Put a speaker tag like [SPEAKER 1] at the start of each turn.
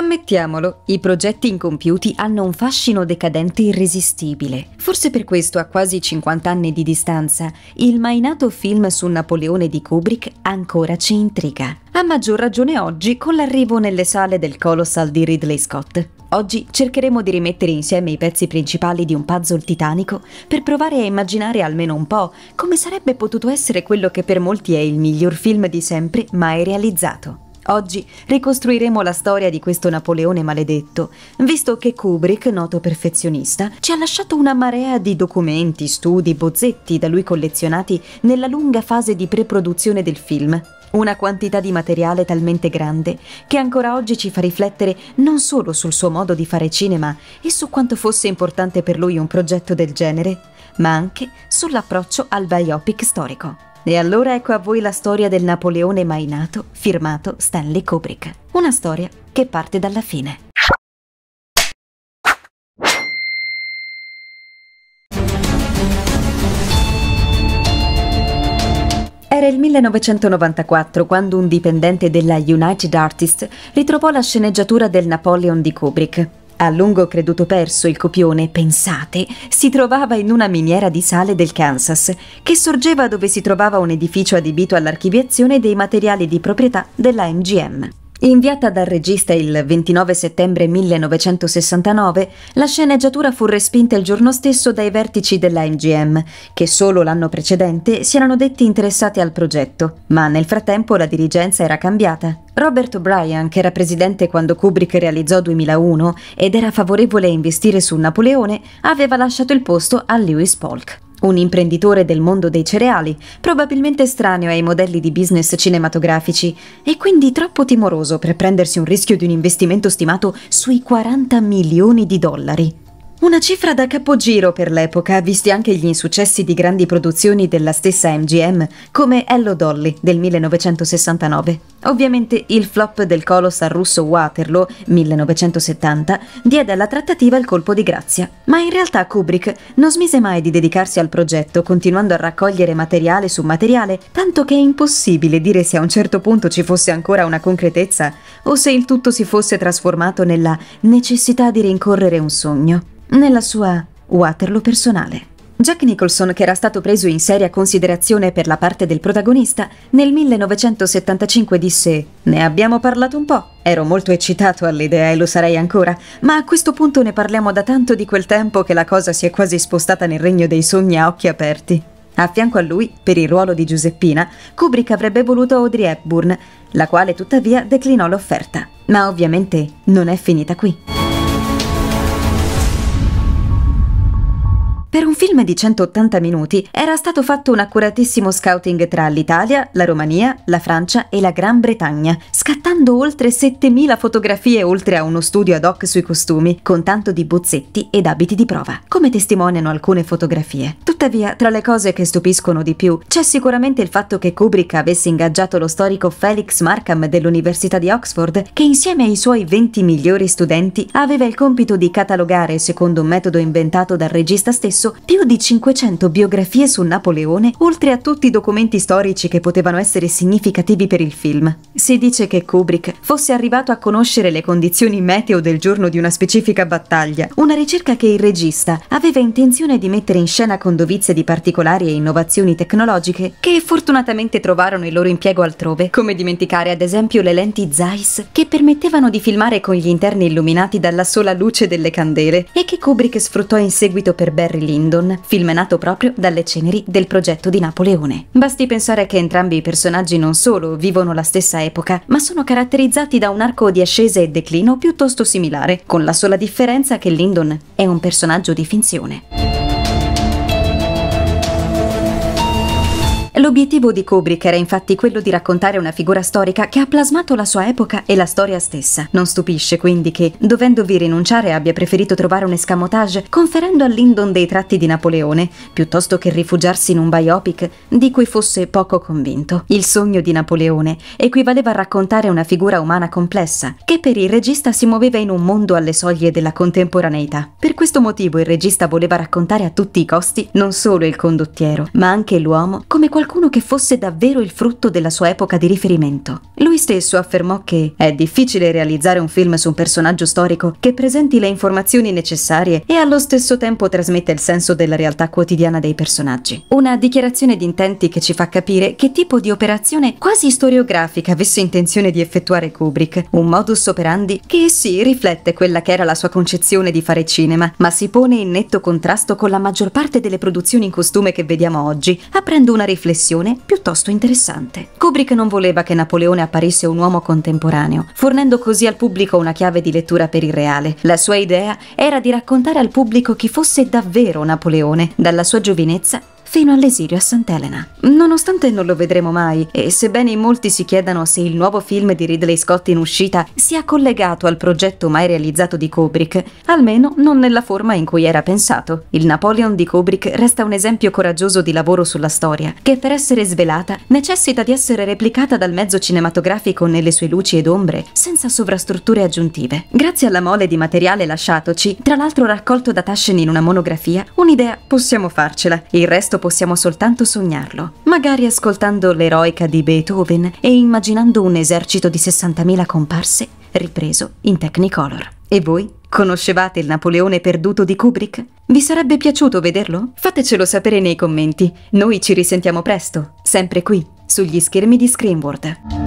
[SPEAKER 1] Ammettiamolo, i progetti incompiuti hanno un fascino decadente irresistibile. Forse per questo, a quasi 50 anni di distanza, il mai nato film su Napoleone di Kubrick ancora ci intriga. A maggior ragione oggi con l'arrivo nelle sale del Colossal di Ridley Scott. Oggi cercheremo di rimettere insieme i pezzi principali di un puzzle titanico per provare a immaginare almeno un po' come sarebbe potuto essere quello che per molti è il miglior film di sempre mai realizzato. Oggi ricostruiremo la storia di questo Napoleone maledetto, visto che Kubrick, noto perfezionista, ci ha lasciato una marea di documenti, studi, bozzetti da lui collezionati nella lunga fase di preproduzione del film. Una quantità di materiale talmente grande che ancora oggi ci fa riflettere non solo sul suo modo di fare cinema e su quanto fosse importante per lui un progetto del genere, ma anche sull'approccio al biopic storico. E allora ecco a voi la storia del Napoleone mai nato, firmato Stanley Kubrick. Una storia che parte dalla fine. Era il 1994 quando un dipendente della United Artists ritrovò la sceneggiatura del Napoleon di Kubrick a lungo creduto perso il copione, pensate, si trovava in una miniera di sale del Kansas, che sorgeva dove si trovava un edificio adibito all'archiviazione dei materiali di proprietà della MGM. Inviata dal regista il 29 settembre 1969, la sceneggiatura fu respinta il giorno stesso dai vertici della MGM, che solo l'anno precedente si erano detti interessati al progetto, ma nel frattempo la dirigenza era cambiata. Robert O'Brien, che era presidente quando Kubrick realizzò 2001 ed era favorevole a investire su Napoleone, aveva lasciato il posto a Lewis Polk un imprenditore del mondo dei cereali, probabilmente estraneo ai modelli di business cinematografici e quindi troppo timoroso per prendersi un rischio di un investimento stimato sui 40 milioni di dollari. Una cifra da capogiro per l'epoca, visti anche gli insuccessi di grandi produzioni della stessa MGM, come Hello Dolly del 1969. Ovviamente il flop del colossal russo Waterloo 1970 diede alla trattativa il colpo di grazia, ma in realtà Kubrick non smise mai di dedicarsi al progetto, continuando a raccogliere materiale su materiale, tanto che è impossibile dire se a un certo punto ci fosse ancora una concretezza o se il tutto si fosse trasformato nella necessità di rincorrere un sogno nella sua Waterloo personale. Jack Nicholson, che era stato preso in seria considerazione per la parte del protagonista, nel 1975 disse «Ne abbiamo parlato un po', ero molto eccitato all'idea e lo sarei ancora, ma a questo punto ne parliamo da tanto di quel tempo che la cosa si è quasi spostata nel regno dei sogni a occhi aperti». A fianco a lui, per il ruolo di Giuseppina, Kubrick avrebbe voluto Audrey Hepburn, la quale tuttavia declinò l'offerta. Ma ovviamente non è finita qui. Per un film di 180 minuti era stato fatto un accuratissimo scouting tra l'Italia, la Romania, la Francia e la Gran Bretagna, scattando oltre 7000 fotografie oltre a uno studio ad hoc sui costumi, con tanto di bozzetti ed abiti di prova, come testimoniano alcune fotografie. Tuttavia, tra le cose che stupiscono di più, c'è sicuramente il fatto che Kubrick avesse ingaggiato lo storico Felix Markham dell'Università di Oxford, che insieme ai suoi 20 migliori studenti aveva il compito di catalogare, secondo un metodo inventato dal regista stesso, stesso più di 500 biografie su Napoleone, oltre a tutti i documenti storici che potevano essere significativi per il film. Si dice che Kubrick fosse arrivato a conoscere le condizioni meteo del giorno di una specifica battaglia, una ricerca che il regista aveva intenzione di mettere in scena con dovizie di particolari e innovazioni tecnologiche che fortunatamente trovarono il loro impiego altrove, come dimenticare ad esempio le lenti Zeiss che permettevano di filmare con gli interni illuminati dalla sola luce delle candele e che Kubrick sfruttò in seguito per Barry Lyndon, film nato proprio dalle ceneri del progetto di Napoleone. Basti pensare che entrambi i personaggi non solo vivono la stessa epoca, dell'epoca, ma sono caratterizzati da un arco di ascesa e declino piuttosto similare, con la sola differenza che Lyndon è un personaggio di finzione. L'obiettivo di Kubrick era infatti quello di raccontare una figura storica che ha plasmato la sua epoca e la storia stessa. Non stupisce quindi che, dovendovi rinunciare, abbia preferito trovare un escamotage conferendo a Lyndon dei tratti di Napoleone, piuttosto che rifugiarsi in un biopic di cui fosse poco convinto. Il sogno di Napoleone equivaleva a raccontare una figura umana complessa, che per il regista si muoveva in un mondo alle soglie della contemporaneità. Per questo motivo il regista voleva raccontare a tutti i costi non solo il condottiero, ma anche l'uomo come qualcuno qualcuno che fosse davvero il frutto della sua epoca di riferimento. Lui stesso affermò che è difficile realizzare un film su un personaggio storico che presenti le informazioni necessarie e allo stesso tempo trasmette il senso della realtà quotidiana dei personaggi. Una dichiarazione di intenti che ci fa capire che tipo di operazione quasi storiografica avesse intenzione di effettuare Kubrick, un modus operandi che sì riflette quella che era la sua concezione di fare cinema, ma si pone in netto contrasto con la maggior parte delle produzioni in costume che vediamo oggi, aprendo una riflessione riflessione piuttosto interessante. Kubrick non voleva che Napoleone apparisse un uomo contemporaneo, fornendo così al pubblico una chiave di lettura per il reale. La sua idea era di raccontare al pubblico chi fosse davvero Napoleone, dalla sua giovinezza fino all'esilio a Sant'Elena. Nonostante non lo vedremo mai, e sebbene in molti si chiedano se il nuovo film di Ridley Scott in uscita sia collegato al progetto mai realizzato di Kubrick, almeno non nella forma in cui era pensato. Il Napoleon di Kubrick resta un esempio coraggioso di lavoro sulla storia, che per essere svelata necessita di essere replicata dal mezzo cinematografico nelle sue luci ed ombre, senza sovrastrutture aggiuntive. Grazie alla mole di materiale lasciatoci, tra l'altro raccolto da Taschen in una monografia, un'idea possiamo farcela. Il resto possiamo soltanto sognarlo, magari ascoltando l'eroica di Beethoven e immaginando un esercito di 60.000 comparse ripreso in Technicolor. E voi? Conoscevate il Napoleone perduto di Kubrick? Vi sarebbe piaciuto vederlo? Fatecelo sapere nei commenti. Noi ci risentiamo presto, sempre qui, sugli schermi di Screenward.